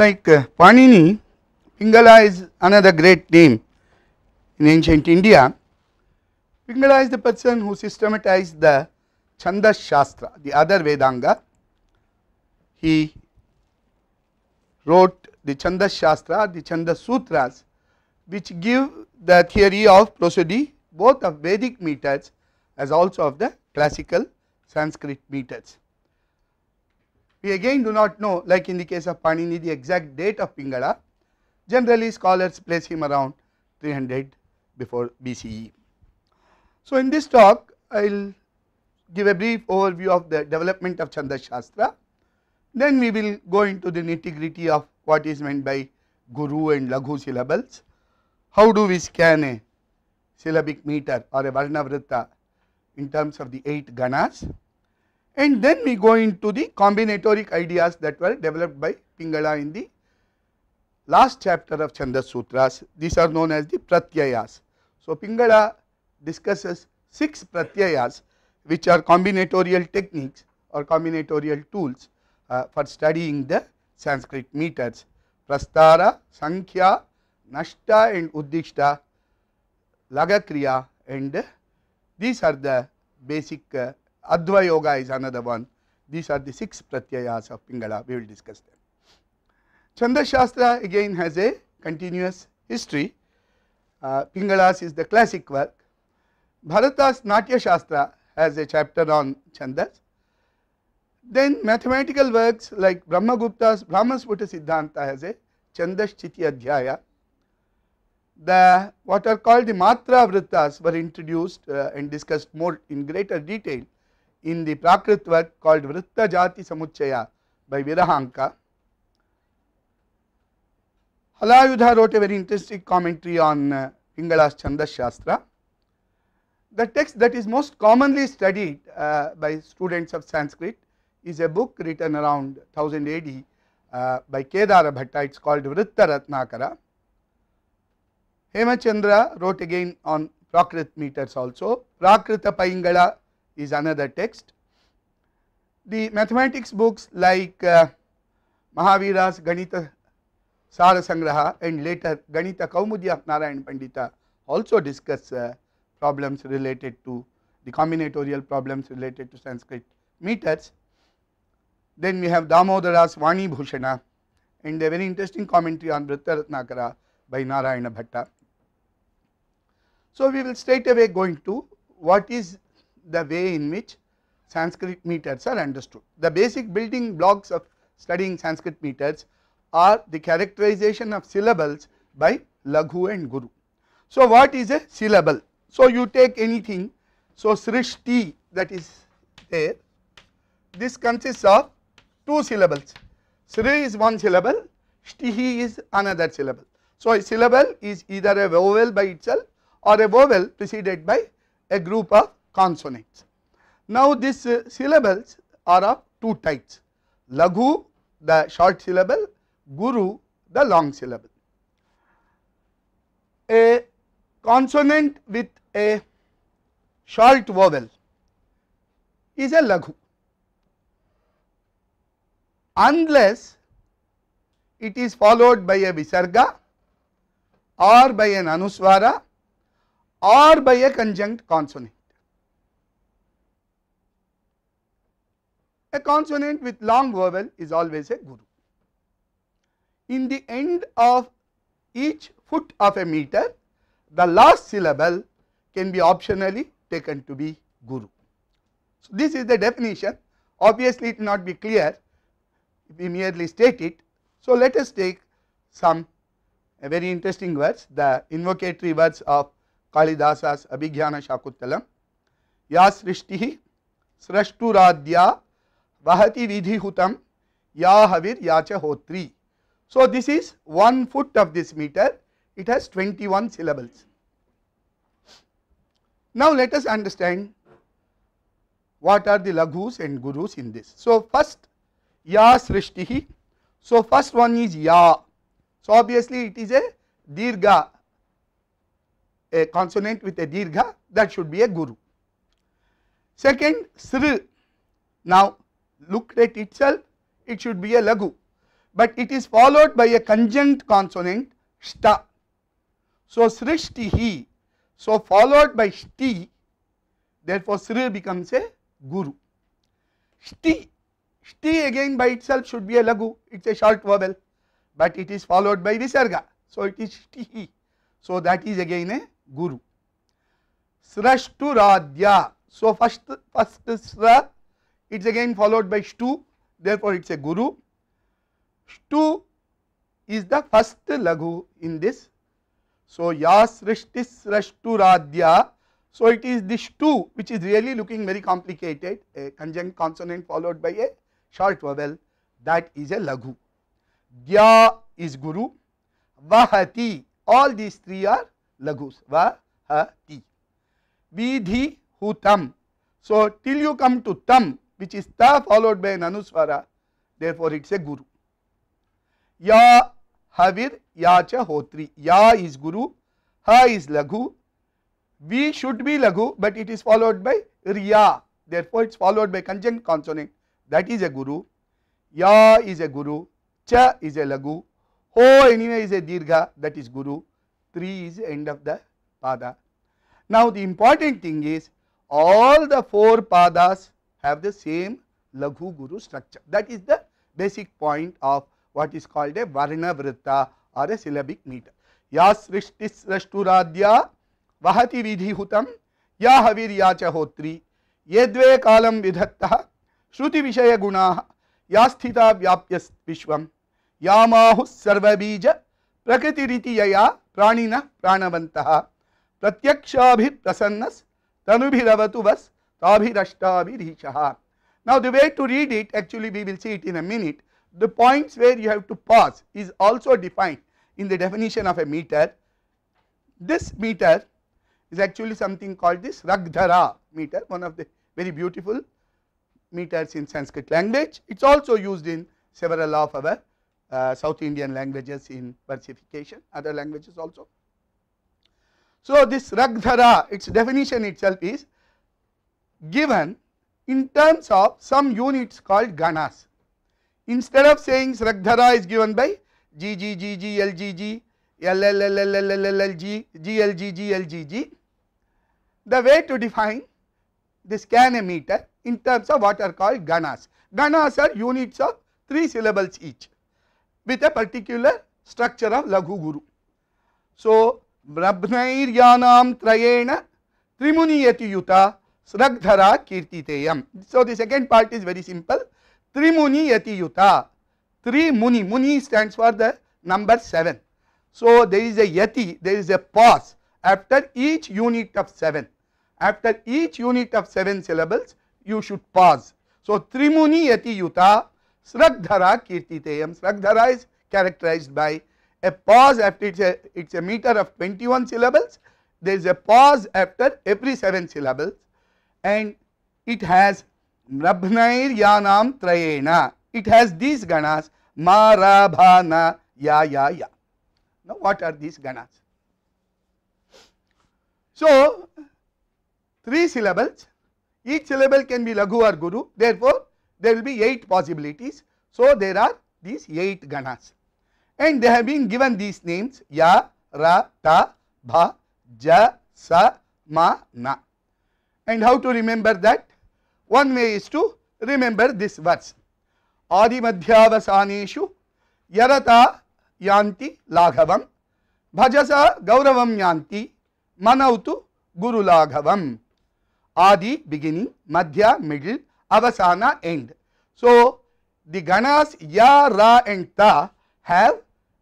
like uh, Panini, Pingala is another great name in ancient India. Pingala is the person who systematized the Chanda Shastra, the other Vedanga. He wrote the Chanda Shastra, the Chanda Sutras, which give the theory of prosody both of Vedic meters as also of the classical Sanskrit meters. We again do not know like in the case of Panini the exact date of Pingala. Generally scholars place him around 300 before BCE. So, in this talk I will give a brief overview of the development of Chanda Shastra. Then we will go into the nitty gritty of what is meant by guru and laghu syllables. How do we scan a syllabic meter or a varnavritta in terms of the 8 ganas? and then we go into the combinatoric ideas that were developed by Pingala in the last chapter of Chanda Sutras. These are known as the Pratyayas. So, Pingala discusses six Pratyayas which are combinatorial techniques or combinatorial tools uh, for studying the Sanskrit meters. Prastara, Sankhya, Nashta and Uddishta, Lagakriya and uh, these are the basic uh, Adva Yoga is another one. These are the six pratyayas of Pingala, we will discuss them. Chanda Shastra again has a continuous history. Uh, Pingalas is the classic work. Bharata's Natya Shastra has a chapter on Chandas. Then mathematical works like Brahmagupta's Brahmasputta Siddhanta has a Chandas Chiti Adhyaya. The what are called the Matra Vrittas were introduced uh, and discussed more in greater detail in the Prakrit work called Vritta Jati Samuchaya by Virahanka. Halayudha wrote a very interesting commentary on uh, Pingala's Chandas Shastra. The text that is most commonly studied uh, by students of Sanskrit is a book written around 1000 AD uh, by Kedara Bhatta, it is called Vritta Ratnakara. Hemachandra wrote again on Prakrit meters also. Prakrita Paingala is another text. The mathematics books like uh, Mahavira's Ganita Sara Sangraha and later Ganita Kaumudya of Narayan Pandita also discuss uh, problems related to the combinatorial problems related to Sanskrit meters. Then we have Damodara's Vani Bhushana and a very interesting commentary on Vrittaratnakara by Narayana Bhatta. So, we will straight away going to what is the way in which Sanskrit meters are understood. The basic building blocks of studying Sanskrit meters are the characterization of syllables by Laghu and Guru. So, what is a syllable? So, you take anything, so Srishti that is there, this consists of two syllables, Sri is one syllable, Shtihi is another syllable. So, a syllable is either a vowel by itself or a vowel preceded by a group of consonants. Now this uh, syllables are of two types, laghu the short syllable, Guru the long syllable. A consonant with a short vowel is a laghu unless it is followed by a Visarga or by an Anuswara or by a conjunct consonant. a consonant with long vowel is always a guru. In the end of each foot of a meter, the last syllable can be optionally taken to be guru. So, this is the definition obviously it will not be clear if we merely state it. So, let us take some very interesting words the invocatory words of Kalidasa's Abhigyana Shakuttalam Ya Srishti Radhya. Vahati vidhihutam ya havir yacha hotri. So this is one foot of this meter. It has 21 syllables. Now let us understand what are the laghus and gurus in this. So first ya srishtihi. So first one is ya. So obviously it is a dirgha, a consonant with a dirgha that should be a guru. Second sr. Now looked at itself, it should be a lagu. But it is followed by a conjunct consonant, shta. So, srishtihi, so followed by shti, therefore, sri becomes a guru. Shti, shti again by itself should be a lagu, it is a short vowel, but it is followed by visarga. So, it is shtihi, so that is again a guru. srashtu radya so first, first sra it is again followed by shtu, therefore, it is a guru. Shtu is the first lagu in this. So, ya srishti srashtu radhya. So, it is this shtu which is really looking very complicated a conjunct consonant followed by a short vowel that is a lagu. Dya is guru, vahati all these three are lagus vahati. Vidhi hutam. So, till you come to tam which is ta followed by an anuswara therefore it's a guru ya havir ya cha hotri ya is guru ha is laghu we should be laghu but it is followed by riya therefore it's followed by conjunct consonant that is a guru ya is a guru cha is a laghu ho anyway is a dirgha that is guru tri is end of the pada now the important thing is all the four padas have the same laghu guru structure. That is the basic point of what is called a varna vritta or a syllabic meter. या सृष्टि सृष्टुराद्या वहति विधिहुतम या हविर्या च होत्री ये द्वे कालम विधत्तः श्रुति विषय गुणाः या स्थिता व्याप्य विश्वम या माहुः सर्वबीज प्रकृतिरिति यया प्राणिनः प्राणवन्तः प्रत्यक्षाभिप्रसन्नस् तनुभिरवतु वस् Now the way to read it actually we will see it in a minute. The points where you have to pass is also defined in the definition of a meter. This meter is actually something called this Ragdhara meter, one of the very beautiful meters in Sanskrit language. It is also used in several of our uh, South Indian languages in versification, other languages also. So, this Ragdhara, its definition itself is given in terms of some units called ganas. Instead of saying Sragdhara is given by g g g g g g g g l l l l l l l l l g g l g g the way to define this can a meter in terms of what are called ganas. Ganas are units of three syllables each with a particular structure of Laghu Guru. So, Brahmairyanam Trayena Trimuniyati Yuta Sragdhara Kirtiteyam. So the second part is very simple. Trimuni Yati Yuta. Three Muni. Muni stands for the number 7. So there is a Yati, there is a pause after each unit of 7. After each unit of 7 syllables, you should pause. So Trimuni Yati Yuta Sragdhara Kirtiteyam. Sragdhara is characterized by a pause after it's a, it's a meter of 21 syllables. There is a pause after every 7 syllables. and it has Rabhnair Yanam Trayena. It has these ganas Mara Bhana Ya Ya Ya. Now, what are these ganas? So, three syllables, each syllable can be Laghu or Guru, therefore, there will be eight possibilities. So, there are these eight ganas and they have been given these names Ya, Ra, Ta, Bha, Ja, Sa, Ma, Na. and how to remember that? One way is to remember this verse. adi Adimadhyavasaneshu yarata yanti laghavam bhajasa gauravam yanti manautu guru laghavam. Adi beginning, madhya middle, avasana end. So the ganas ya, ra and ta have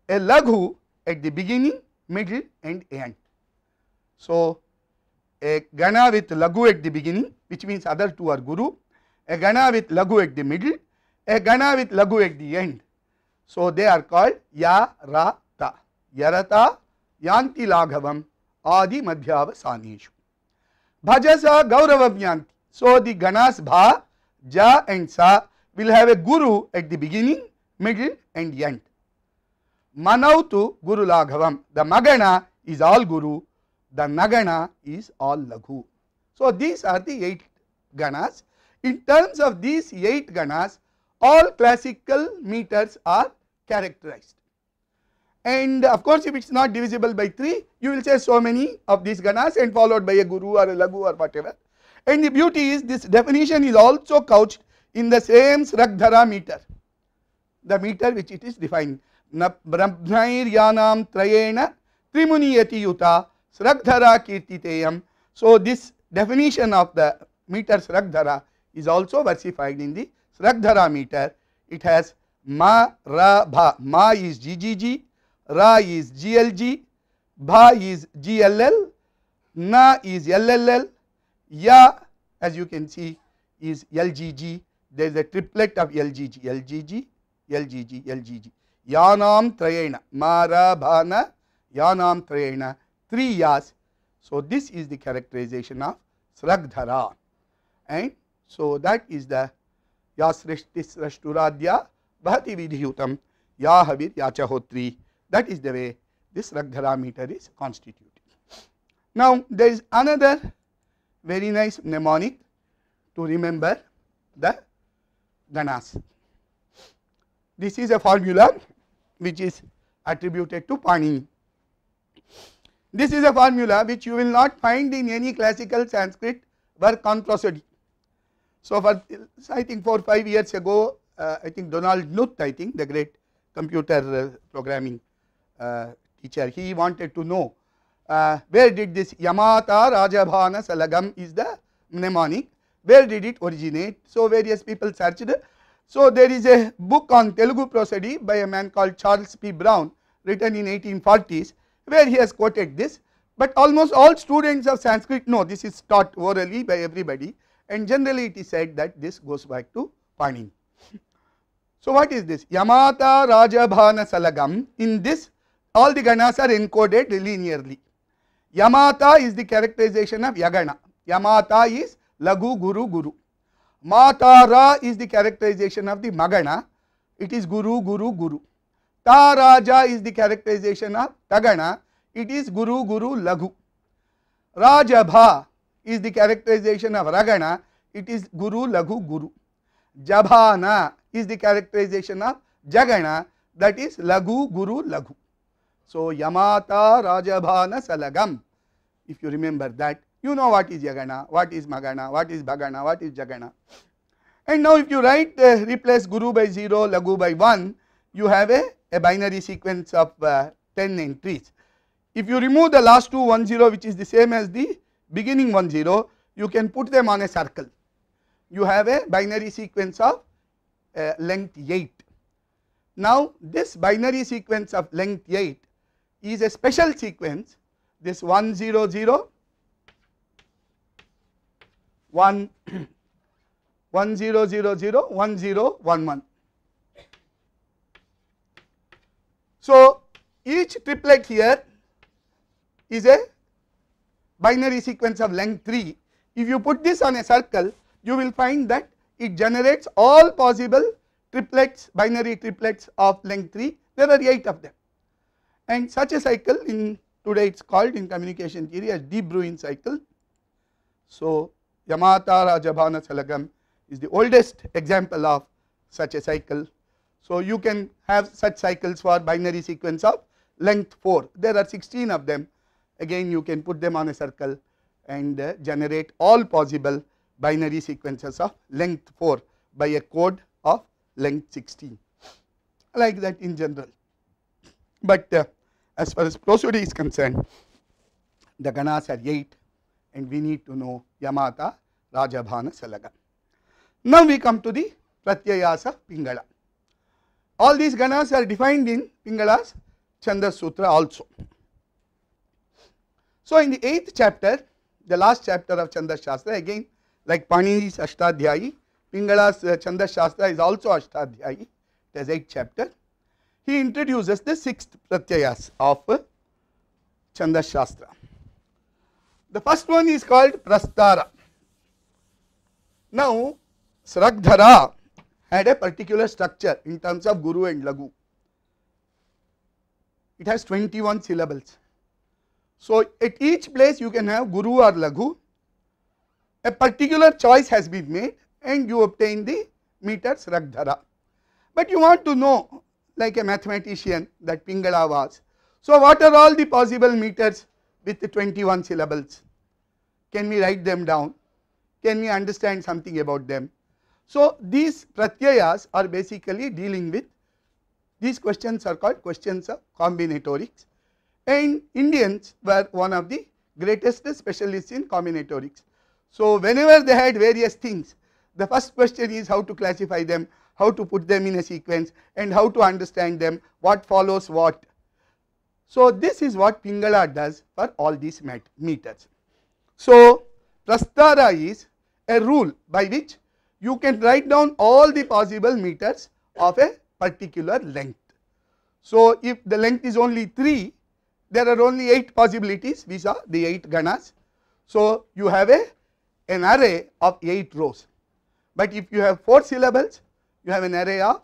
a laghu at the beginning, middle and end. So a gana with lagu at the beginning which means other two are guru, a gana with lagu at the middle, a gana with lagu at the end. So, they are called ya ra yarata, yarata yanti laghavam adi madhyavasaneshu. Bhajasa gauravam yanti. So, the ganas bha, ja and sa will have a guru at the beginning, middle and end. Manautu guru laghavam. The magana is all guru The nagana is all laghu. So, these are the 8 ganas. In terms of these 8 ganas, all classical meters are characterized. And of course, if it is not divisible by 3, you will say so many of these ganas and followed by a guru or a laghu or whatever. And the beauty is this definition is also couched in the same Srakdhara meter, the meter which it is defined. Brahmair yanam trayena trimuniyati yuta Srakdhara Kirtiteyam. So this definition of the meter Sragdhara is also versified in the Sragdhara meter. It has ma, ra, bha. Ma is GGG, ra is GLG, bha is GLL, na is LLL, ya as you can see is LGG. There is a triplet of LGG, LGG, LGG, LGG. Yanam Trayena, Mara Na, Yanam Trayena. three years. So, this is the characterization of Sragdhara and so that is the Yasrishti Srishti Bhati बहति विधियुतम Yachahotri. that is the way this Sragdhara meter is constituted. Now, there is another very nice mnemonic to remember the Ganas. This is a formula which is attributed to Panini. This is a formula which you will not find in any classical Sanskrit work on prosody. So for I think 4 5 years ago uh, I think Donald Knuth I think the great computer uh, programming uh, teacher he wanted to know uh, where did this Yamata Rajabhana Salagam is the mnemonic where did it originate. So various people searched. So there is a book on Telugu prosody by a man called Charles P. Brown written in 1840s where he has quoted this, but almost all students of Sanskrit know this is taught orally by everybody and generally it is said that this goes back to Panini. So, what is this? Yamata Rajabhana Salagam. In this, all the ganas are encoded linearly. Yamata is the characterization of Yagana. Yamata is Lagu Guru Guru. Matara is the characterization of the Magana. It is Guru Guru Guru. Taraja is the characterization of Tagana. It is Guru Guru Laghu. Rajabha is the characterization of Ragana. It is Guru Lagu Guru. Jabhana is the characterization of Jagana. That is Lagu Guru Lagu. So Yamata Rajabhana Salagam. If you remember that, you know what is Jagana, what is Magana, what is Bhagana, what is Jagana. And now if you write uh, replace Guru by zero, Lagu by one, you have a a binary sequence of uh, 10 entries. If you remove the last two 1 0 which is the same as the beginning 1 0, you can put them on a circle. You have a binary sequence of uh, length 8. Now, this binary sequence of length 8 is a special sequence this 1 0 0 1 1 0 0 0 1 0 1 1 So, each triplet here is a binary sequence of length 3. If you put this on a circle, you will find that it generates all possible triplets, binary triplets of length 3, there are 8 of them. And such a cycle in today it is called in communication theory as de Bruin cycle. So, Yamata Rajabhana Salagam is the oldest example of such a cycle so, you can have such cycles for binary sequence of length 4. There are 16 of them. Again, you can put them on a circle and uh, generate all possible binary sequences of length 4 by a code of length 16, like that in general. But uh, as far as prosody is concerned, the ganas are 8 and we need to know Yamata, Rajabhana, Salaga. Now we come to the Pratyayasa Pingala. All these ganas are defined in Pingala's Chanda Sutra also. So, in the 8th chapter, the last chapter of Chanda Shastra again like Panini's Ashtadhyayi, Pingala's uh, Chanda Shastra is also Ashtadhyayi, it has 8 chapter. He introduces the 6th Pratyayas of uh, Chanda Shastra. The first one is called Prastara. Now, Srakdhara had a particular structure in terms of guru and lagu. It has 21 syllables. So, at each place you can have guru or lagu, a particular choice has been made and you obtain the meters ragdhara. But you want to know like a mathematician that Pingala was. So, what are all the possible meters with the 21 syllables? Can we write them down? Can we understand something about them? So, these pratyayas are basically dealing with these questions are called questions of combinatorics and Indians were one of the greatest specialists in combinatorics. So, whenever they had various things the first question is how to classify them, how to put them in a sequence and how to understand them, what follows what. So, this is what Pingala does for all these meters. So, Prastara is a rule by which you can write down all the possible meters of a particular length. So, if the length is only 3, there are only 8 possibilities, we saw the 8 ganas. So, you have a, an array of 8 rows, but if you have 4 syllables, you have an array of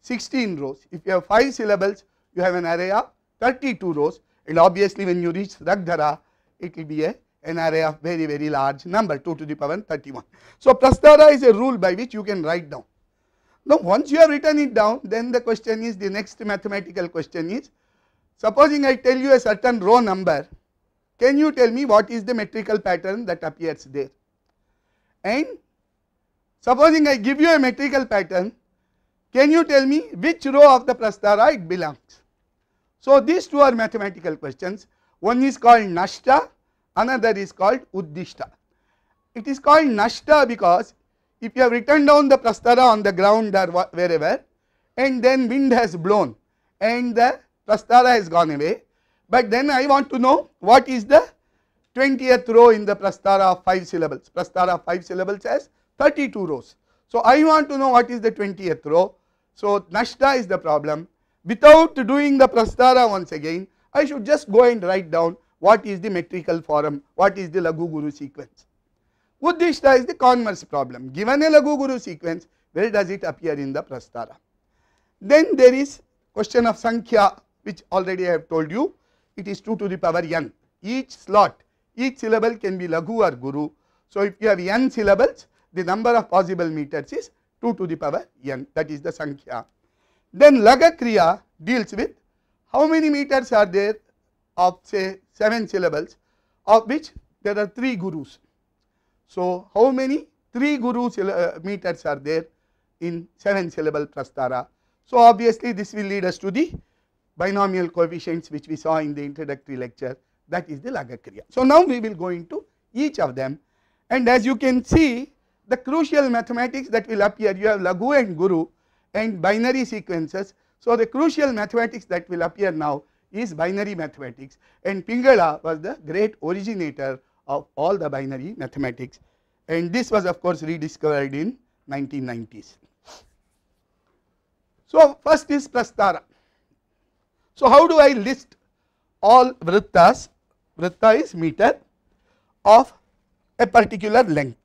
16 rows. If you have 5 syllables, you have an array of 32 rows and obviously when you reach ragdhara, it will be a an array of very very large number 2 to the power 31. So, Prastara is a rule by which you can write down. Now, once you have written it down then the question is the next mathematical question is supposing I tell you a certain row number can you tell me what is the metrical pattern that appears there and supposing I give you a metrical pattern can you tell me which row of the prastara it belongs. So, these two are mathematical questions one is called nashta another is called Uddishta. It is called Nashta because if you have written down the prastara on the ground or wherever and then wind has blown and the prastara has gone away, but then I want to know what is the 20th row in the prastara of 5 syllables. Prastara of 5 syllables has 32 rows. So, I want to know what is the 20th row. So, Nashta is the problem. Without doing the prastara once again, I should just go and write down what is the metrical form, what is the laghu Guru sequence. Uddishta is the converse problem. Given a laghu Guru sequence, where does it appear in the Prastara? Then there is question of Sankhya, which already I have told you, it is 2 to the power n. Each slot, each syllable can be laghu or Guru. So, if you have n syllables, the number of possible meters is 2 to the power n, that is the Sankhya. Then laga kriya deals with how many meters are there of say seven syllables of which there are three gurus. So, how many three guru uh, meters are there in seven syllable prastara. So, obviously this will lead us to the binomial coefficients which we saw in the introductory lecture that is the Lagakriya. So, now we will go into each of them and as you can see the crucial mathematics that will appear you have Lagu and Guru and binary sequences. So, the crucial mathematics that will appear now is binary mathematics and Pingala was the great originator of all the binary mathematics and this was of course rediscovered in 1990s. So, first is Prastara. So, how do I list all vrittas? Vritta is meter of a particular length.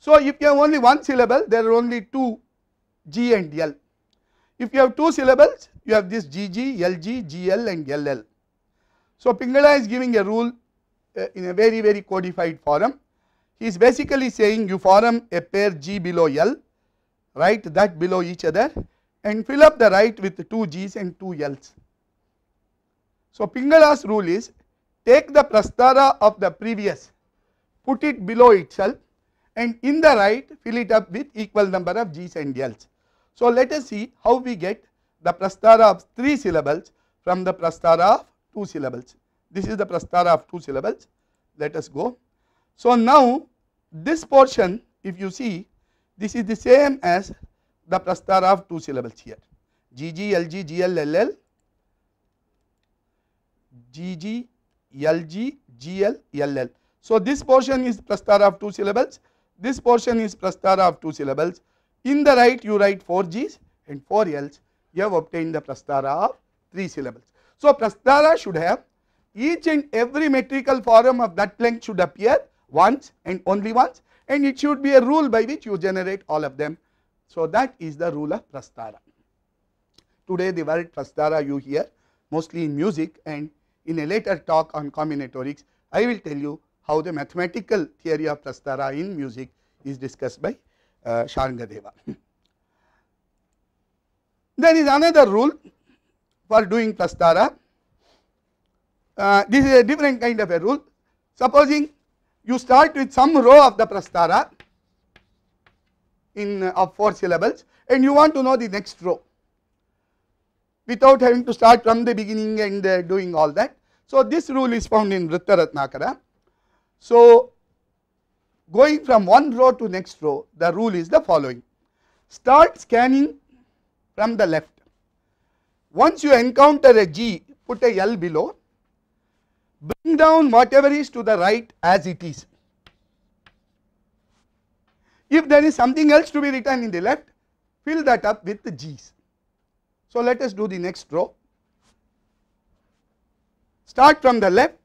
So, if you have only one syllable there are only two G and L if you have two syllables, you have this GG, LG, GL and LL. So, Pingala is giving a rule uh, in a very, very codified form. He is basically saying you form a pair G below L, write that below each other and fill up the right with two G's and two L's. So, Pingala's rule is take the prastara of the previous, put it below itself and in the right fill it up with equal number of G's and L's. So, let us see how we get the prastara of 3 syllables from the prastara of 2 syllables. This is the prastara of 2 syllables. Let us go. So, now this portion if you see this is the same as the prastara of 2 syllables here G G L G G L L L, G G L G G L L L. So, this portion is prastara of 2 syllables, this portion is prastara of 2 syllables. In the right, you write 4 Gs and 4 Ls, you have obtained the prastara of 3 syllables. So, prastara should have each and every metrical form of that length should appear once and only once and it should be a rule by which you generate all of them. So, that is the rule of prastara. Today the word prastara you hear mostly in music and in a later talk on combinatorics I will tell you how the mathematical theory of prastara in music is discussed by uh, Sharangadeva. there is another rule for doing prastara. Uh, this is a different kind of a rule. Supposing you start with some row of the prastara in uh, of four syllables and you want to know the next row without having to start from the beginning and uh, doing all that. So, this rule is found in Vrittaratnakara. So, going from one row to next row, the rule is the following. Start scanning from the left. Once you encounter a G, put a L below, bring down whatever is to the right as it is. If there is something else to be written in the left, fill that up with the G's. So, let us do the next row. Start from the left,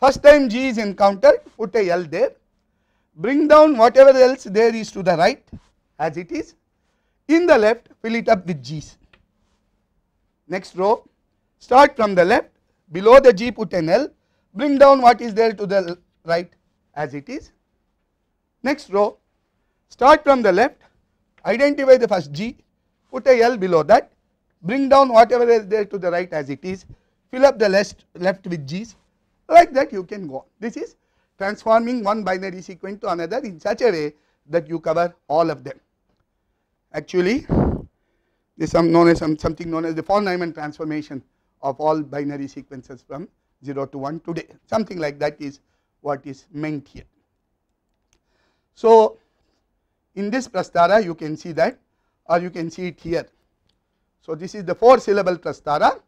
first time G is encountered, put a L there, bring down whatever else there is to the right as it is in the left fill it up with G's. Next row start from the left below the G put an L bring down what is there to the right as it is. Next row start from the left identify the first G put a L below that bring down whatever is there to the right as it is fill up the left, left with G's like that you can go. This is transforming one binary sequence to another in such a way that you cover all of them. Actually, this is some known as some, something known as the von Neumann transformation of all binary sequences from 0 to 1 today. Something like that is what is meant here. So, in this prastara you can see that or you can see it here. So, this is the 4 syllable prastara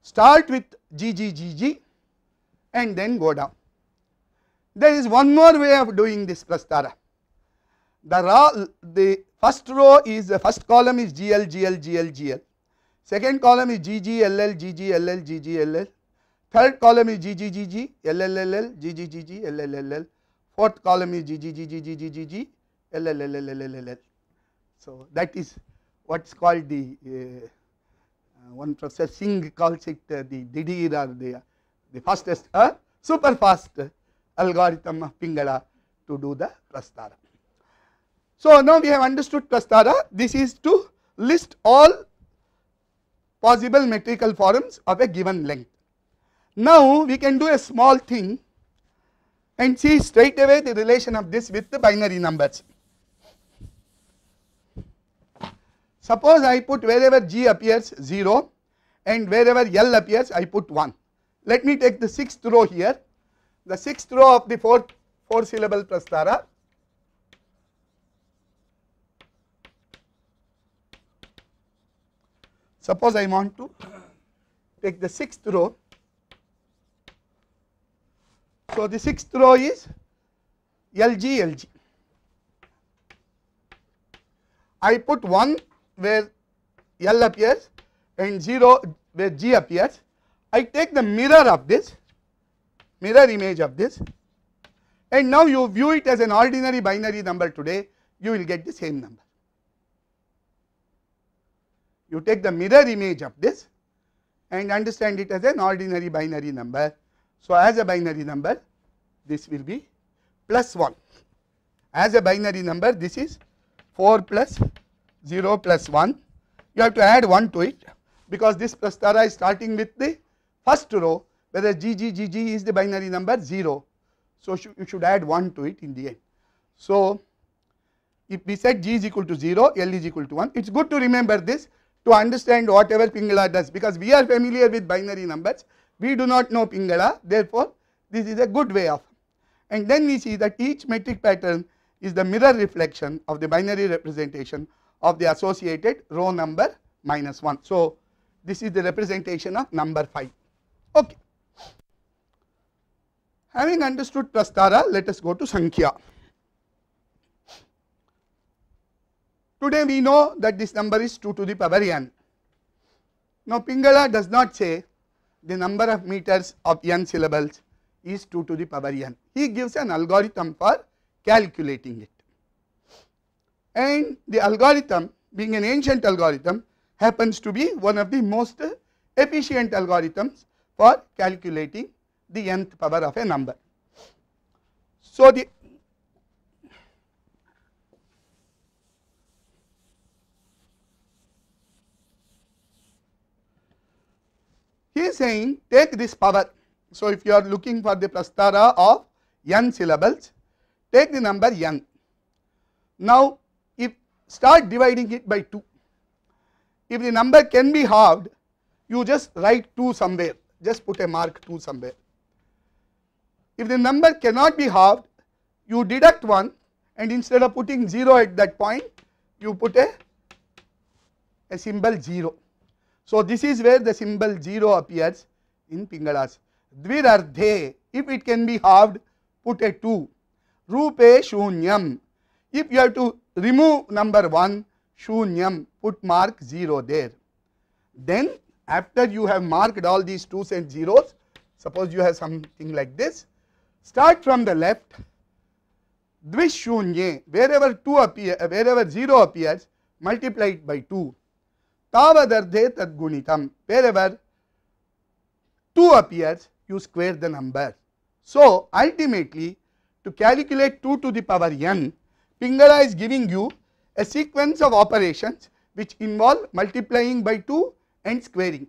start with GGGG and then go down. There is one more way of doing this prastara. The, raw, the first row is the first column is GL, GL, GL, GL. Second column is GG, LL, GG, LL, GG, LL. Third column is GG, GG, LL, LL, GG, GG, LL, LL. Fourth column is GG, GG, GG, GG, LL, LL, LL, LL. So, that is what is called the uh, one professor Singh calls it uh, the Didir or the, the fastest, uh, super fast algorithm of Pingala to do the Prastara. So, now we have understood Prastara, this is to list all possible metrical forms of a given length. Now, we can do a small thing and see straight away the relation of this with the binary numbers. Suppose I put wherever g appears 0 and wherever L appears I put 1. Let me take the sixth row here the sixth row of the four, four syllable prastara suppose I want to take the sixth row. So, the sixth row is LG LG. I put 1 where L appears and 0 where G appears. I take the mirror of this mirror image of this and now you view it as an ordinary binary number today, you will get the same number. You take the mirror image of this and understand it as an ordinary binary number. So, as a binary number, this will be plus 1. As a binary number, this is 4 plus 0 plus 1. You have to add 1 to it because this plus is starting with the first row whereas GGGG is the binary number 0. So, sh you should add 1 to it in the end. So, if we set G is equal to 0, L is equal to 1, it is good to remember this to understand whatever Pingala does because we are familiar with binary numbers, we do not know Pingala therefore, this is a good way of and then we see that each metric pattern is the mirror reflection of the binary representation of the associated row number minus 1. So, this is the representation of number 5. Okay. Having understood Prastara, let us go to Sankhya. Today we know that this number is 2 to the power n. Now Pingala does not say the number of meters of n syllables is 2 to the power n. He gives an algorithm for calculating it. And the algorithm being an ancient algorithm happens to be one of the most efficient algorithms for calculating the nth power of a number. So the he is saying take this power. So if you are looking for the prastara of n syllables, take the number n. Now if start dividing it by 2. If the number can be halved, you just write 2 somewhere, just put a mark 2 somewhere. If the number cannot be halved, you deduct 1 and instead of putting 0 at that point, you put a, a symbol 0. So, this is where the symbol 0 appears in Pingalas. Dvirardhe, if it can be halved, put a 2. Rupe shunyam, if you have to remove number 1, shunyam, put mark 0 there. Then after you have marked all these 2s and zeros, suppose you have something like this, Start from the left. Dvishunye, wherever 2 appear, wherever 0 appears, multiply it by 2. Tavadarde tadgunitam, wherever 2 appears, you square the number. So, ultimately, to calculate 2 to the power n, Pingala is giving you a sequence of operations which involve multiplying by 2 and squaring.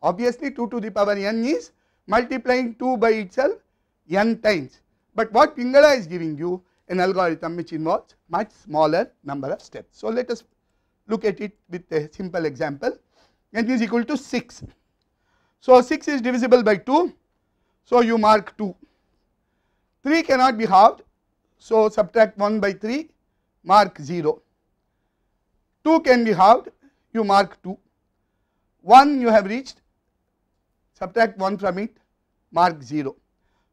Obviously, 2 to the power n is multiplying 2 by itself n times. But what Pingala is giving you an algorithm which involves much smaller number of steps. So, let us look at it with a simple example n is equal to 6. So, 6 is divisible by 2. So, you mark 2. 3 cannot be halved. So, subtract 1 by 3 mark 0. 2 can be halved you mark 2. 1 you have reached subtract 1 from it mark 0.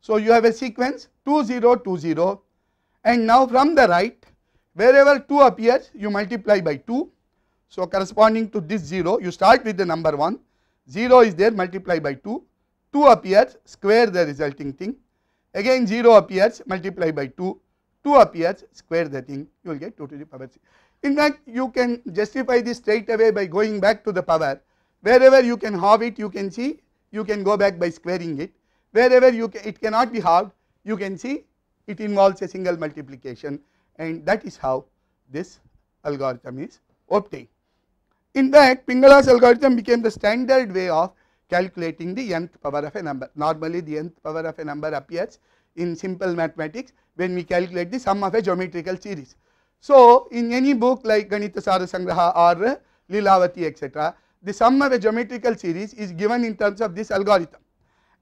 So, you have a sequence 2 0 2 0 and now from the right wherever 2 appears you multiply by 2. So, corresponding to this 0 you start with the number 1 0 is there multiply by 2 2 appears square the resulting thing again 0 appears multiply by 2 2 appears square the thing you will get 2 to the power 6. In fact, you can justify this straight away by going back to the power wherever you can have it you can see you can go back by squaring it wherever you it cannot be halved you can see it involves a single multiplication and that is how this algorithm is obtained. In fact, Pingala's algorithm became the standard way of calculating the nth power of a number. Normally, the nth power of a number appears in simple mathematics when we calculate the sum of a geometrical series. So, in any book like Ganita Sara Sangraha or Lilavati etc., the sum of a geometrical series is given in terms of this algorithm.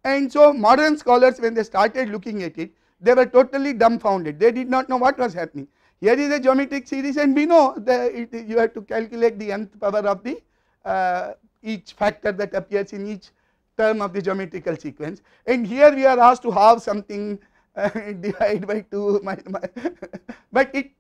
And so modern scholars when they started looking at it, they were totally dumbfounded, they did not know what was happening. Here is a geometric series and we know that you have to calculate the nth power of the uh, each factor that appears in each term of the geometrical sequence and here we are asked to have something uh, divide by 2 my, my but it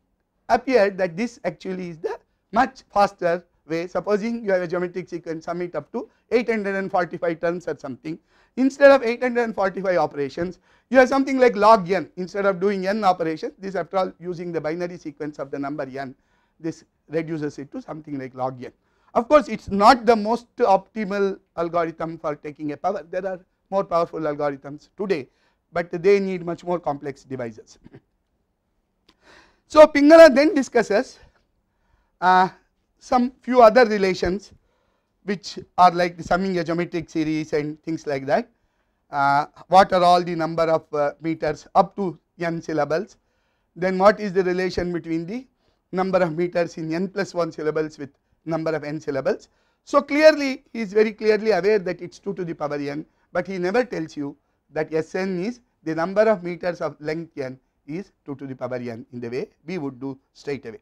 appeared that this actually is the much faster way supposing you have a geometric sequence sum it up to 845 terms or something instead of 845 operations you have something like log n instead of doing n operations this after all using the binary sequence of the number n this reduces it to something like log n. Of course, it is not the most optimal algorithm for taking a power there are more powerful algorithms today, but they need much more complex devices. So, Pingala then discusses uh, some few other relations which are like the summing a geometric series and things like that. Uh, what are all the number of uh, meters up to n syllables, then what is the relation between the number of meters in n plus 1 syllables with number of n syllables. So, clearly he is very clearly aware that it is 2 to the power n, but he never tells you that Sn is the number of meters of length n is 2 to the power n in the way we would do straight away.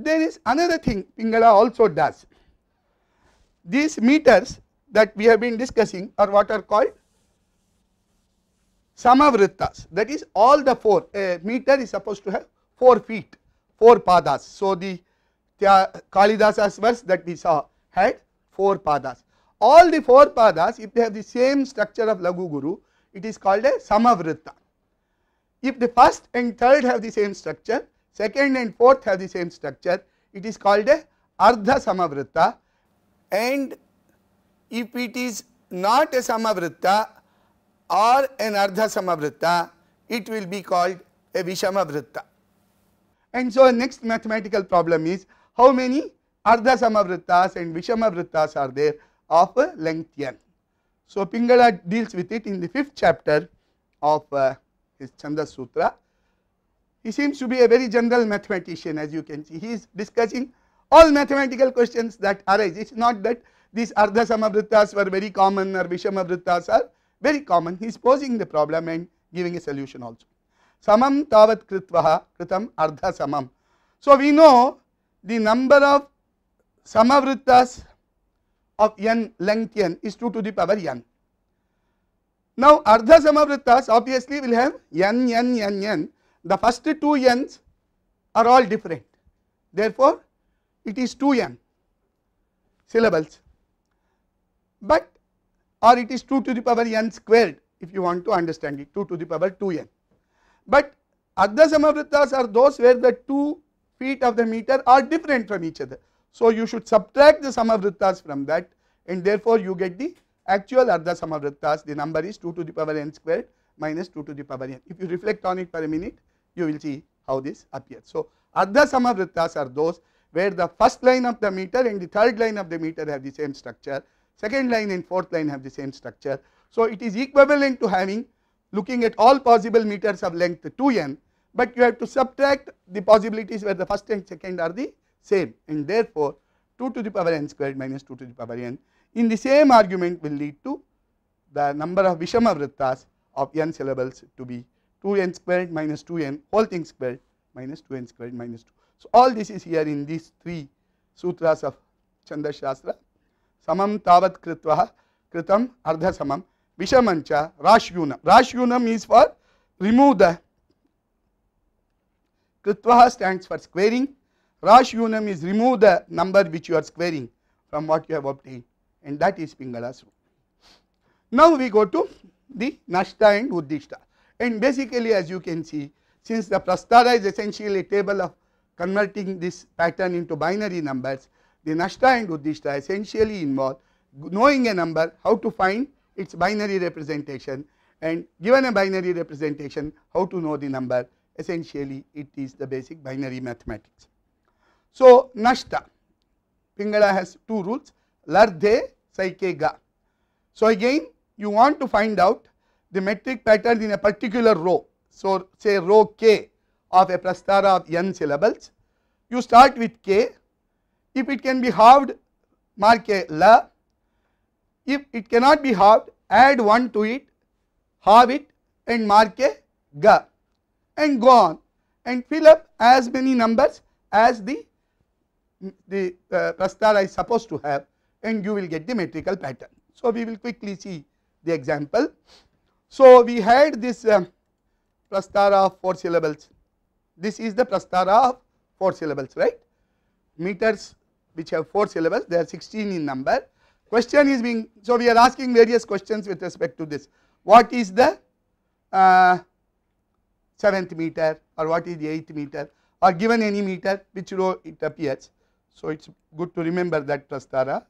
There is another thing Pingala also does. These meters that we have been discussing are what are called samavrittas. That is all the four. A meter is supposed to have four feet, four padas. So the Kalidasa's verse that we saw had four padas. All the four padas, if they have the same structure of Lagu Guru, it is called a samavritta. If the first and third have the same structure, second and fourth have the same structure. It is called a ardha samavritta and if it is not a samavritta or an ardha samavritta, it will be called a vishamavritta. And so, next mathematical problem is how many ardha samavrittas and vishamavrittas are there of length n. So, Pingala deals with it in the fifth chapter of uh, his Chanda Sutra. He seems to be a very general mathematician as you can see. He is discussing all mathematical questions that arise. It is not that these Ardha Samavrittas were very common or Vishamavrittas are very common. He is posing the problem and giving a solution also. Samam tavat kritvaha kritam ardha samam. So, we know the number of samavrittas of n length n is 2 to the power n. Now, ardha samavrittas obviously will have n, n, n, n. the first two n's are all different. Therefore, it is 2n syllables, but or it is 2 to the power n squared if you want to understand it 2 to the power 2n. But Ardha Samavrittas are those where the two feet of the meter are different from each other. So, you should subtract the Samavrittas from that and therefore, you get the actual Ardha Samavrittas the number is 2 to the power n squared minus 2 to the power n. If you reflect on it per minute, you will see how this appears. So, Ardha Samavrittas are those where the first line of the meter and the third line of the meter have the same structure, second line and fourth line have the same structure. So, it is equivalent to having looking at all possible meters of length 2n, but you have to subtract the possibilities where the first and second are the same and therefore, 2 to the power n squared minus 2 to the power n in the same argument will lead to the number of Vishamavrittas of n syllables to be 2n squared minus 2n whole thing squared minus 2n squared minus 2. So, all this is here in these three sutras of Chandra Shastra samam tavat kritva kritam ardha samam vishamancha rashyunam. Rashyunam is for remove the kritva stands for squaring rashyunam is remove the number which you are squaring from what you have obtained and that is Pingala's rule. Now we go to the nashta and uddishta. And basically as you can see since the prastara is essentially a table of converting this pattern into binary numbers the nashta and uddishta essentially involve knowing a number how to find its binary representation and given a binary representation how to know the number essentially it is the basic binary mathematics. So, nashta Pingala has two rules lardhe saike ga. So, again you want to find out the metric pattern in a particular row. So, say row k of a prastara of n syllables, you start with k, if it can be halved mark a la, if it cannot be halved add 1 to it, halve it and mark a ga and go on and fill up as many numbers as the, the uh, prastara is supposed to have and you will get the metrical pattern. So, we will quickly see the example. So, we had this uh, prastara of 4 syllables, this is the prastara of 4 syllables right, meters which have 4 syllables they are 16 in number. Question is being, so we are asking various questions with respect to this, what is the uh, 7th meter or what is the 8th meter or given any meter which row it appears. So, it is good to remember that prastara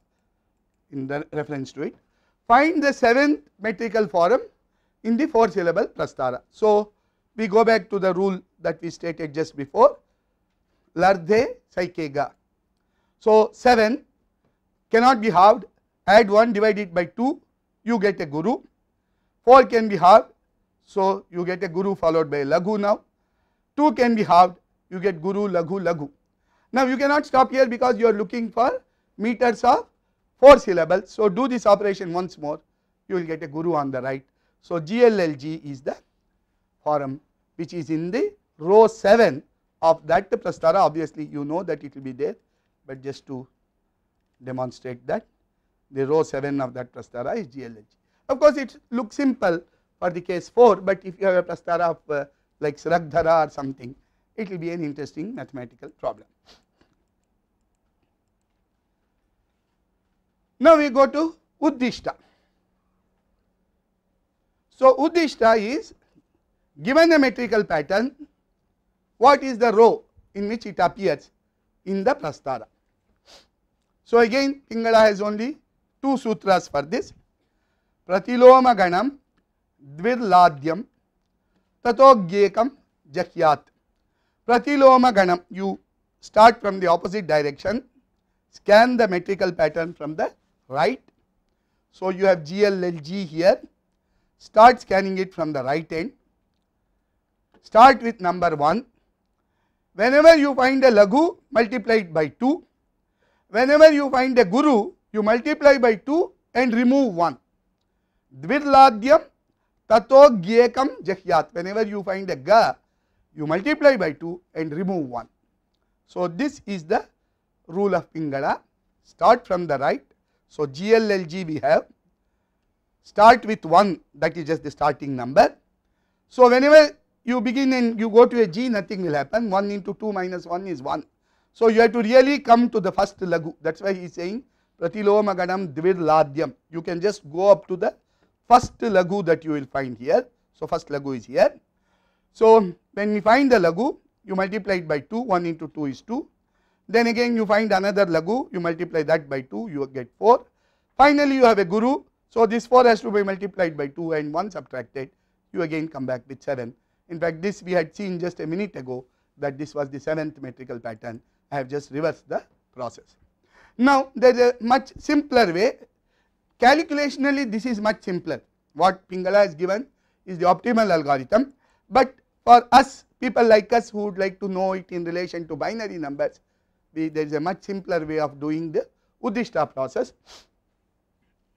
in the reference to it. Find the seventh metrical form in the four syllable prastara. So, we go back to the rule that we stated just before lardhe saikega. So, 7 cannot be halved add 1 divide it by 2 you get a guru 4 can be halved so you get a guru followed by laghu now 2 can be halved you get guru laghu laghu now you cannot stop here because you are looking for meters of 4 syllables. So, do this operation once more you will get a guru on the right. So, GLLG is the forum which is in the row 7 of that prastara obviously you know that it will be there, but just to demonstrate that the row 7 of that prastara is GLLG. Of course, it looks simple for the case 4, but if you have a prastara of uh, like Srakdhara or something it will be an interesting mathematical problem. Now we go to Uddishta. So Uddishta is given a metrical pattern, what is the row in which it appears in the prastara. So again Pingala has only two sutras for this. Pratiloma ganam dvirladhyam tatogyekam jakyat. Pratiloma ganam, you start from the opposite direction, scan the metrical pattern from the right. So, you have GLLG here, start scanning it from the right end, start with number 1. Whenever you find a lagu, multiply it by 2. Whenever you find a guru, you multiply by 2 and remove 1. Dvirladhyam tato gyekam jahyat. Whenever you find a ga, you multiply by 2 and remove 1. So, this is the rule of Pingala. Start from the right, so, GLLG we have start with 1 that is just the starting number. So, whenever you begin and you go to a G nothing will happen 1 into 2 minus 1 is 1. So, you have to really come to the first lagu that is why he is saying pratilomaganam dvirladhyam you can just go up to the first lagu that you will find here. So, first lagu is here. So, when we find the lagu you multiply it by 2 1 into 2 is 2 then again you find another lagu, you multiply that by 2, you get 4. Finally, you have a guru. So, this 4 has to be multiplied by 2 and 1 subtracted, you again come back with 7. In fact, this we had seen just a minute ago that this was the 7th metrical pattern. I have just reversed the process. Now, there is a much simpler way. Calculationally, this is much simpler. What Pingala has given is the optimal algorithm, but for us people like us who would like to know it in relation to binary numbers, we, there is a much simpler way of doing the Uddishta process.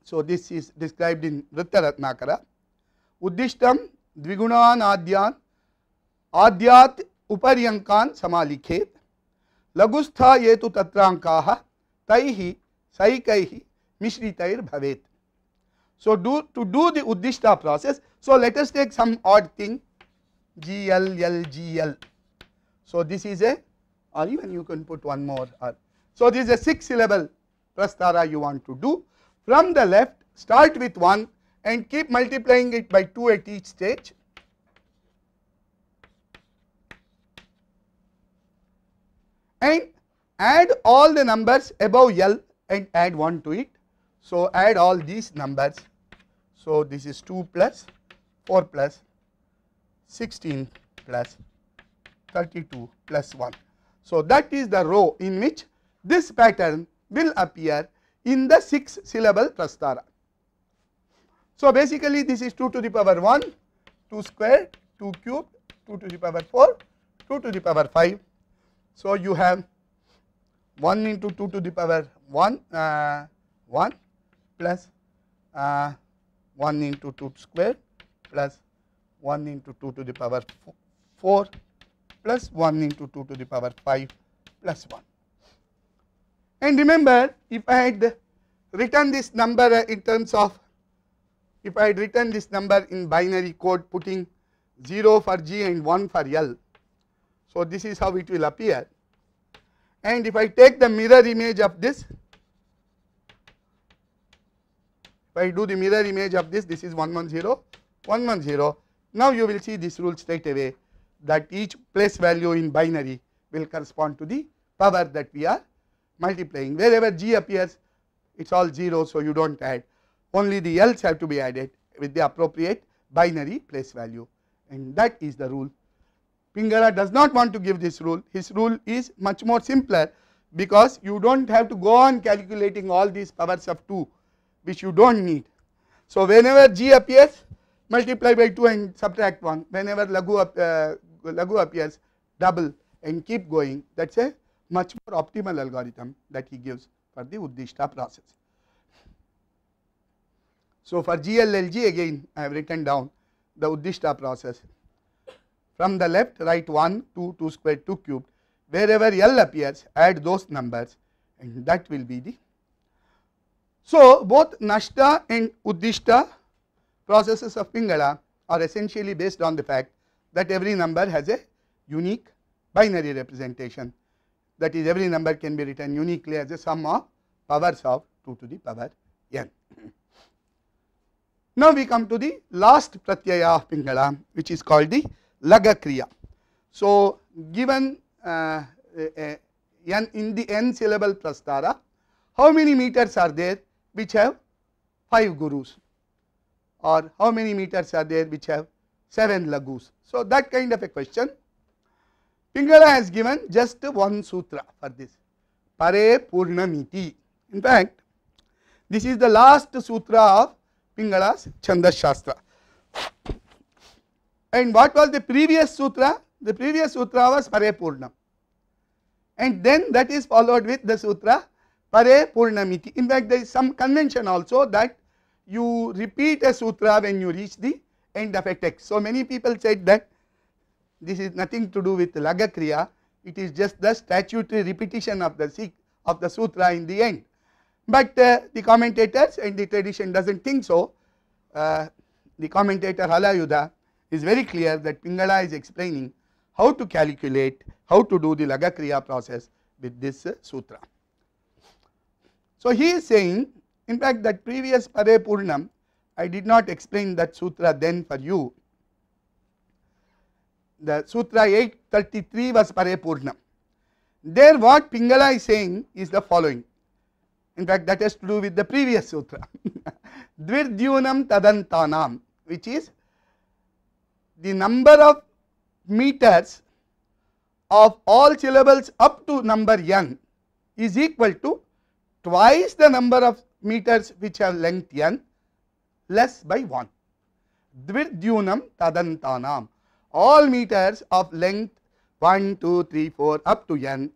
So, this is described in Ritta Ratnakara. Uddishtam dvigunan आद्यान adhyat upariyankan samalikhet lagustha yetu tatrankaha taihi saikaihi mishritair bhavet. so do to do the uddishta process so let us take some odd thing gl l gl so this is a or even you can put one more R. Uh, so, this is a 6 syllable prastara you want to do. From the left start with 1 and keep multiplying it by 2 at each stage. And add all the numbers above L and add 1 to it. So, add all these numbers. So, this is 2 plus 4 plus 16 plus 32 plus 1. So, that is the row in which this pattern will appear in the 6 syllable prastara. So, basically this is 2 to the power 1, 2 square, 2 cube, 2 to the power 4, 2 to the power 5. So, you have 1 into 2 to the power 1, uh, 1 plus uh, 1 into 2 square plus 1 into 2 to the power 4 plus 1 into 2 to the power 5 plus 1. And remember, if I had written this number in terms of, if I had written this number in binary code putting 0 for G and 1 for L, so this is how it will appear. And if I take the mirror image of this, if I do the mirror image of this, this is 110, 110. Now you will see this rule straight away that each place value in binary will correspond to the power that we are multiplying. Wherever g appears it is all 0, so you do not add only the L's have to be added with the appropriate binary place value and that is the rule. Pingala does not want to give this rule, his rule is much more simpler because you do not have to go on calculating all these powers of 2 which you do not need. So, whenever g appears multiply by 2 and subtract 1, whenever Lagu uh, Lagu appears double and keep going that is a much more optimal algorithm that he gives for the Uddishta process. So, for GLLG again I have written down the Uddishta process from the left right, 1, 2, 2 square, 2 cubed wherever L appears add those numbers and that will be the. So, both Nashta and Uddishta processes of Pingala are essentially based on the fact that every number has a unique binary representation that is every number can be written uniquely as a sum of powers of 2 to the power n. Now, we come to the last pratyaya of Pingala which is called the Laga Kriya. So, given uh, n in the n syllable prastara, how many meters are there which have 5 gurus or how many meters are there which have 7 lagus? So, that kind of a question. Pingala has given just one sutra for this, Pare Purnamiti. In fact, this is the last sutra of Pingala's Chanda Shastra. And what was the previous sutra? The previous sutra was Pare Purnam. And then that is followed with the sutra Pare Purnamiti. In fact, there is some convention also that you repeat a sutra when you reach the end of a text. So, many people said that this is nothing to do with Laga Kriya, it is just the statutory repetition of the, of the sutra in the end. But uh, the commentators and the tradition does not think so. Uh, the commentator Halayuda is very clear that Pingala is explaining how to calculate, how to do the Laga Kriya process with this uh, sutra. So, he is saying in fact that previous Pare Purnam I did not explain that sutra then for you. The sutra 833 was Parepurna. There what Pingala is saying is the following. In fact, that has to do with the previous sutra. Dvirdyunam tadantanam which is the number of meters of all syllables up to number n is equal to twice the number of meters which have length n less by 1. Dvirdyunam tadantanam. All meters of length 1, 2, 3, 4 up to n,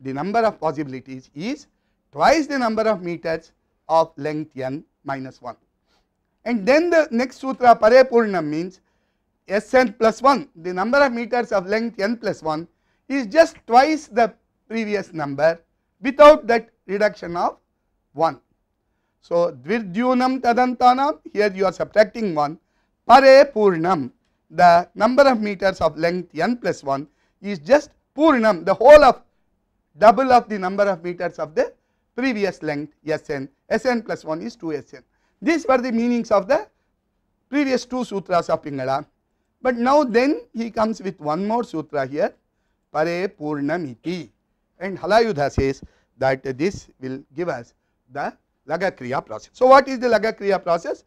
the number of possibilities is twice the number of meters of length n minus 1. And then the next sutra parepurnam means Sn plus 1, the number of meters of length n plus 1 is just twice the previous number without that reduction of 1. So, dvirdyunam tadantanam, here you are subtracting 1. Pare purnam, the number of meters of length n plus 1 is just purnam, the whole of double of the number of meters of the previous length Sn, Sn plus 1 is 2Sn. These were the meanings of the previous two sutras of Pingala. But now then he comes with one more sutra here, Pare iti, And Halayudha says that this will give us the Laga Kriya process. So, what is the Laga Kriya process?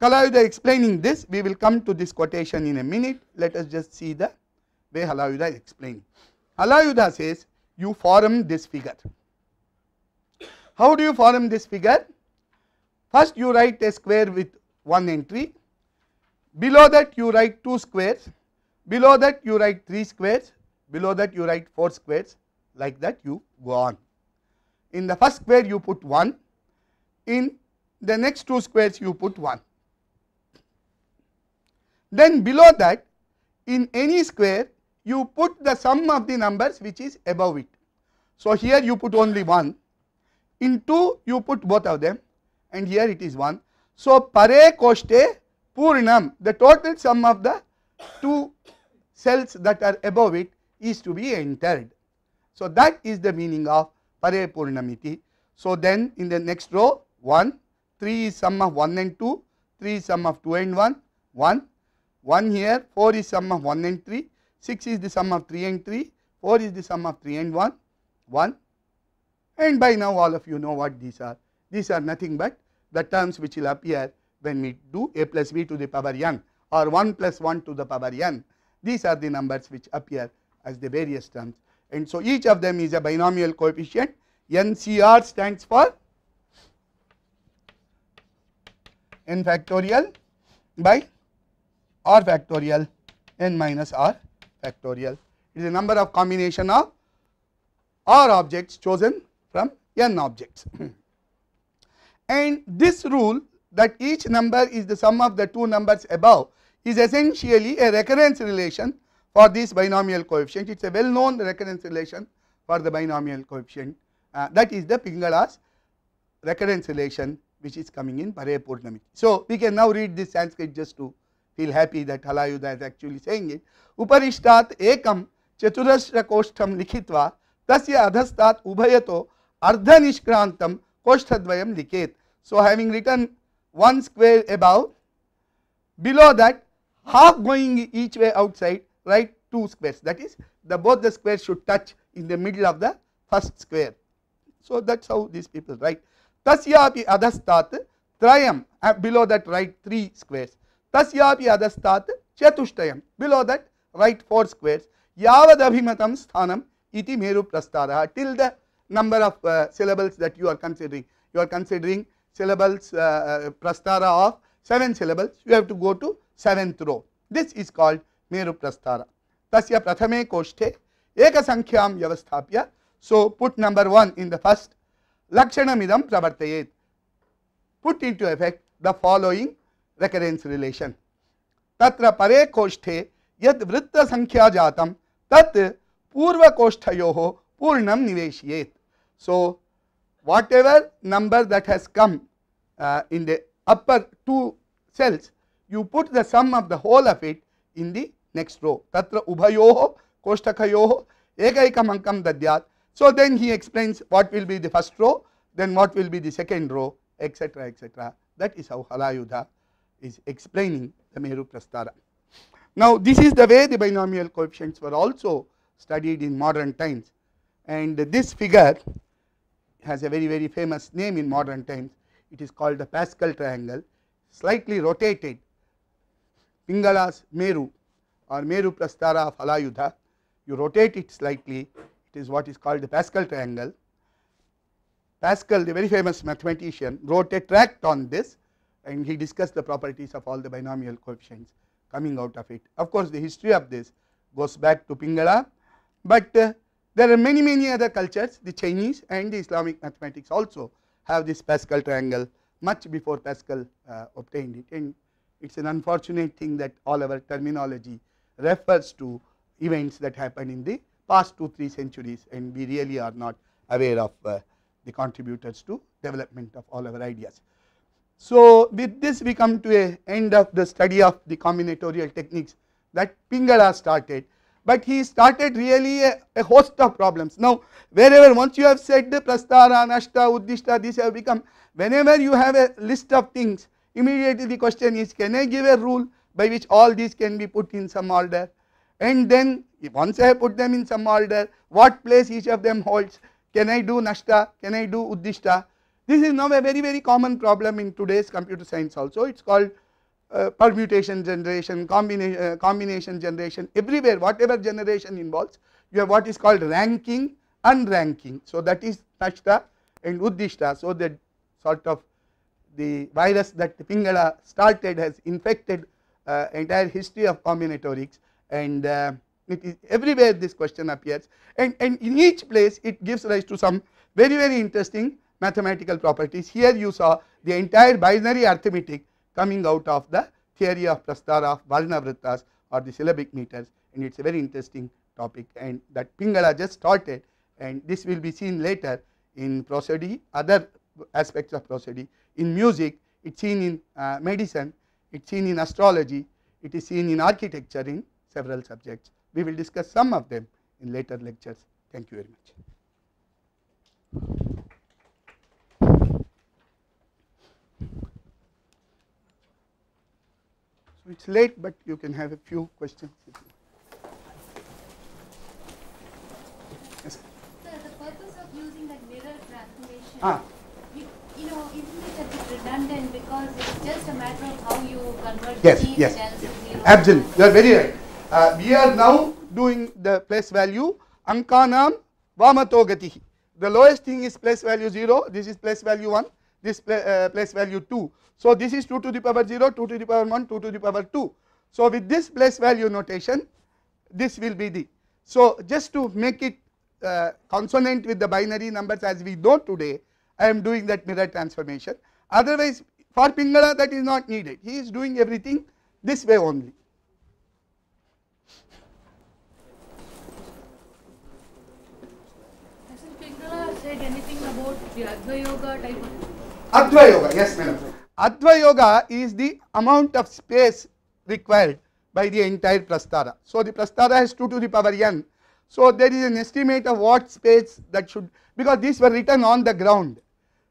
Kalayuda explaining this, we will come to this quotation in a minute. Let us just see the way Halayuda is explaining. Halayuda says, you form this figure. How do you form this figure? First you write a square with one entry, below that you write two squares, below that you write three squares, below that you write four squares, like that you go on. In the first square you put 1, in the next two squares you put 1. Then below that in any square you put the sum of the numbers which is above it. So, here you put only 1, in 2 you put both of them and here it is 1. So, pare koshte purnam the total sum of the two cells that are above it is to be entered. So, that is the meaning of pare purnamiti. So, then in the next row 1, 3 is sum of 1 and 2, 3 is sum of 2 and 1, 1, 1 here, 4 is sum of 1 and 3, 6 is the sum of 3 and 3, 4 is the sum of 3 and 1, 1 and by now all of you know what these are. These are nothing but the terms which will appear when we do a plus b to the power n or 1 plus 1 to the power n. These are the numbers which appear as the various terms and so each of them is a binomial coefficient. NCR stands for n factorial by r factorial n minus r factorial. It is a number of combination of r objects chosen from n objects. and this rule that each number is the sum of the two numbers above is essentially a recurrence relation for this binomial coefficient. It is a well known recurrence relation for the binomial coefficient uh, that is the Pingala's recurrence relation which is coming in Paraya Purnami. So, we can now read this Sanskrit just to feel happy that Halayuda is actually saying it. Uparishtat ekam चतुरस्र koshtam likhitva tasya adhastat ubhayato ardha nishkrantam koshtadvayam likhet. So, having written one square above, below that half going each way outside write two squares that is the both the squares should touch in the middle of the first square so that is how these people write तस्यापि अधस्तात् त्रयम् below that right त्री स्क्वेर्स् तस्यापि अधस्तात् चतुष्टयं below that write four squares यावदभिमतं स्थानम् इति मेरुप्रस्तारः till the number of syllables that you are considering you are considering syllables प्रस्तार of seven syllables you have to go to seventh row this is called मेरुप्रस्तार तस्य प्रथमे कोष्ठे एकसङ्ख्यां व्यवस्थाप्य so put number one in the first Lakshanamidam pravartayet. Put into effect the following recurrence relation. Tatra pare koshthe yad vritta sankhya jatam tat purva koshtayoho purnam niveshiyet. So, whatever number that has come uh, in the upper two cells, you put the sum of the whole of it in the next row. Tatra ubhayoho koshtakhayoho ekaikam ankam dadyat So, then he explains what will be the first row, then what will be the second row etc., etc. That is how Halayudha is explaining the Meru Prastara. Now, this is the way the binomial coefficients were also studied in modern times and this figure has a very very famous name in modern times. It is called the Pascal triangle slightly rotated Pingala's Meru or Meru Prastara of Halayudha. You rotate it slightly is what is called the Pascal triangle. Pascal the very famous mathematician wrote a tract on this and he discussed the properties of all the binomial coefficients coming out of it. Of course, the history of this goes back to Pingala, but uh, there are many many other cultures the Chinese and the Islamic mathematics also have this Pascal triangle much before Pascal uh, obtained it and it is an unfortunate thing that all our terminology refers to events that happen in the past 2 3 centuries and we really are not aware of uh, the contributors to development of all our ideas. So, with this we come to a end of the study of the combinatorial techniques that Pingala started, but he started really a, a host of problems. Now, wherever once you have said the prastara, nashta, uddishta these have become whenever you have a list of things immediately the question is can I give a rule by which all these can be put in some order and then if once I put them in some order, what place each of them holds, can I do nashta, can I do uddishta. This is now a very very common problem in today's computer science also, it is called uh, permutation generation, combination, uh, combination generation, everywhere whatever generation involves, you have what is called ranking unranking. So, that is nashta and uddishta. So, the sort of the virus that the Pingala started has infected uh, entire history of combinatorics and uh, it is everywhere this question appears and, and in each place it gives rise to some very very interesting mathematical properties. Here you saw the entire binary arithmetic coming out of the theory of prastara of varnavrittas or the syllabic meters and it is a very interesting topic and that Pingala just started and this will be seen later in prosody other aspects of prosody in music it is seen in uh, medicine it is seen in astrology it is seen in architecture in several subjects. We will discuss some of them in later lectures. Thank you very much. So it's late, but you can have a few questions. Yes. Sir, the purpose of using the mirror transformation, ah. you, you know, isn't it a bit redundant because it's just a matter of how you convert yes, yes, yes. Absolutely, you are very right. Uh, we are now doing the place value ankanam vamatogatihi. The lowest thing is place value 0, this is place value 1, this uh, place value 2. So, this is 2 to the power 0, 2 to the power 1, 2 to the power 2. So, with this place value notation, this will be the. So, just to make it uh, consonant with the binary numbers as we know today, I am doing that mirror transformation. Otherwise, for Pingala that is not needed, he is doing everything this way only. Adva Yoga, yes madam. Adva Yoga is the amount of space required by the entire prastara. So the prastara is 2 to the power n. So there is an estimate of what space that should, because these were written on the ground.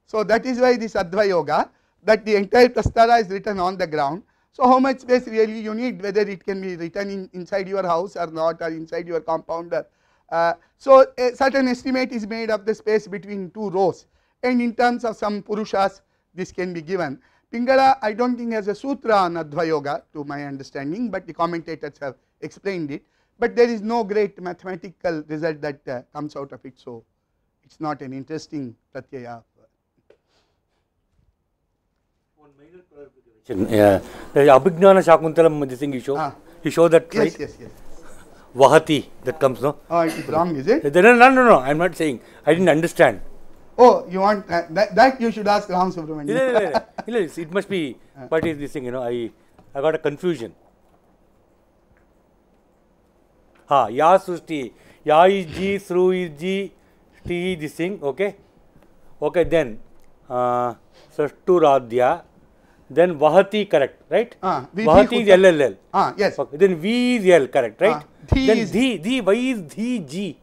So that is why this Adva Yoga, that the entire prastara is written on the ground. So how much space really you need, whether it can be written in, inside your house or not or inside your compound. uh, so a certain estimate is made of the space between two rows and in terms of some purushas this can be given. Pingala I do not think has a sutra on Adva Yoga to my understanding, but the commentators have explained it, but there is no great mathematical result that uh, comes out of it. So, it is not an interesting pratyaya. yeah. Uh, there is Abhignana Shakuntalam, the thing you show, ah. you show that yes, right? Yes, yes, Vahati that comes no? Oh, it is wrong is it? No, no, no, I am not saying, I did not understand. Oh, you want uh, that, that you should ask Ram Subramanian. no, no, no, no. It must be, what uh. is this thing, you know, I, I got a confusion. Ha, ya sushti, ya is ji, sru is ji, sti this thing, okay? Okay, then, uh, sashturadhya, then vahati correct, right? Uh, vahati is LLL. Uh, ah, yes. Okay, then V is L correct, right? Uh, then is dhi, dhi, why is dhi ji?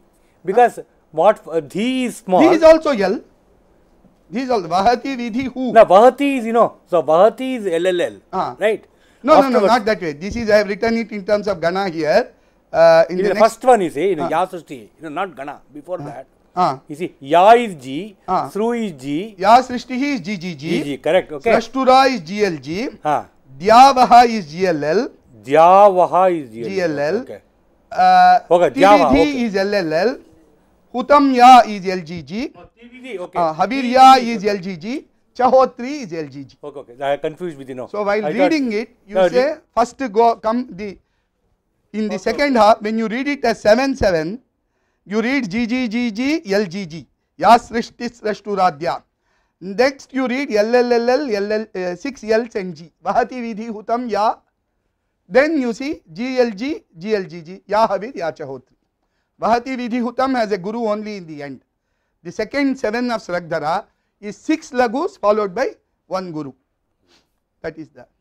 Because... Uh, What uh, he is small. He is also L. He is also Vahati Vidhi who? No, Vahati is you know. So Vahati is LLL. Ah. Right. No, Afterwards. no, no, not that way. This is I have written it in terms of Gana here. Uh, in, in the, the next, first one is you know, ah. Yasasti. You know, not Gana. Before ah. that. Ah. You see, Ya is G, ah. Sru is G. Ya Srishti is G, G, correct, okay. Srashtura is G, G. L, GLG. Ah. Dyavaha is G, L, GLL. Dyavaha is G, L, L. Okay. Uh, okay, Dhyavaha, okay. is L, L, L. Utamya is LGG. Oh, TVG, okay. Uh, Habirya is LGG. Chahotri is LGG. Okay, okay. I confused with you now. So while I reading got, it, you no, say first go come the in the okay, second okay. half when you read it as seven seven, you read GGGG LGG. Ya Srishti Srishturadhya. Next you read LLLL LL uh, six L's and G. Vahati Vidhi Utam Ya. Then you see GLG GLGG Ya Habir Ya Chahotri. Vahati Vidhihutam has a guru only in the end. The second seven of Srakdhara is six lagus followed by one guru. That is the